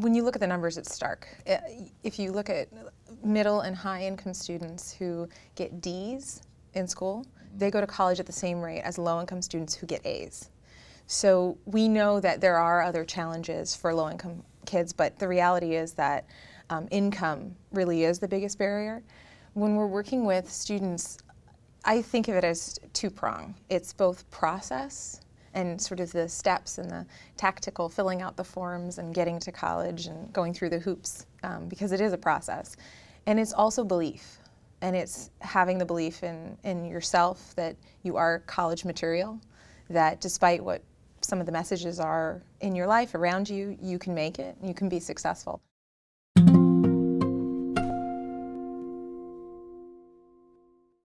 when you look at the numbers, it's stark. Uh, if you look at middle and high income students who get D's in school, they go to college at the same rate as low income students who get A's. So we know that there are other challenges for low income kids, but the reality is that um, income really is the biggest barrier. When we're working with students, I think of it as two prong. It's both process and sort of the steps and the tactical filling out the forms and getting to college and going through the hoops um, because it is a process. And it's also belief. And it's having the belief in, in yourself that you are college material, that despite what some of the messages are in your life around you, you can make it, you can be successful.